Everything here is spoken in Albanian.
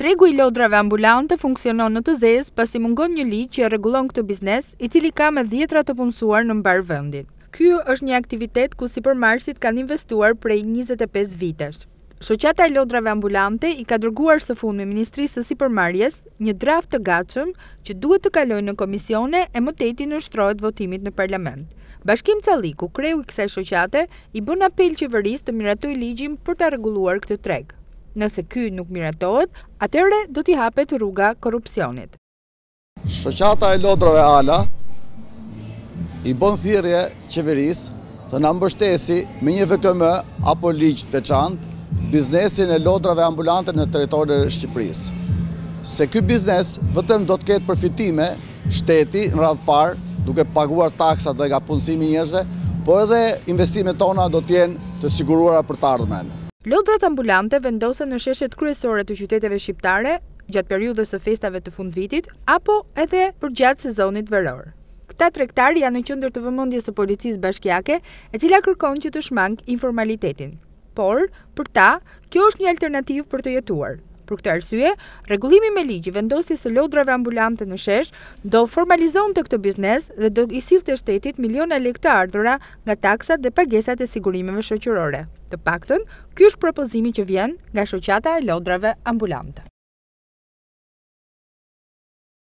Tregu i lodrave ambulante funksionon në të zez pasi mungon një ligj që rregullon këtë biznes, i cili ka me dhjetra të punësuar në mbar vendit. Ky është një aktivitet ku supermarketit kanë investuar prej 25 vitesh. Shoqata e lodrave ambulante i ka dërguar së fundmi Ministrisë së përmarjes një draft të gatshëm që duhet të kalojë në komisione e më në shtrohet votimit në parlament. Bashkim Calliku, kreu i kësaj shoqate, i bën apel qeverisë të miratoj ligjin për të rregulluar këtë treg. Nëse ky nuk miratohet, atëherë do t'i hapet rruga korrupsionit. Shoqata e lodrave Ala i bën thirrje qeverisë të na mbështesi me një VKM apo ligj të veçantë biznesin e lodrave ambulante në territorin e Shqipërisë. Se ky biznes vetëm do të ketë përfitime shteti në radhë parë duke paguar taksat dhe nga punësimi njerëzve, po edhe investimet tona do jenë të siguruara për të ardhmen. Lodrat ambulante vendose në sheshet kryesore të qyteteve shqiptare gjatë periudës së festave të fund vitit, apo edhe për gjatë sezonit vërër. Këta trektar janë në qëndër të vëmëndjes së policisë bashkjake, e cila kërkon që të shmang informalitetin. Por, për ta, kjo është një alternativ për të jetuar. Për këtë arsye, regullimi me ligjë vendosjes së lodrave ambulante në shesh do formalizon të këtë biznes dhe do isil të shtetit miliona lektar dhëra nga taksat dhe pagesat e sigurimeve shëqyrore. Të paktën, ky është propozimi që vjen nga shoqata e lodrave ambulante.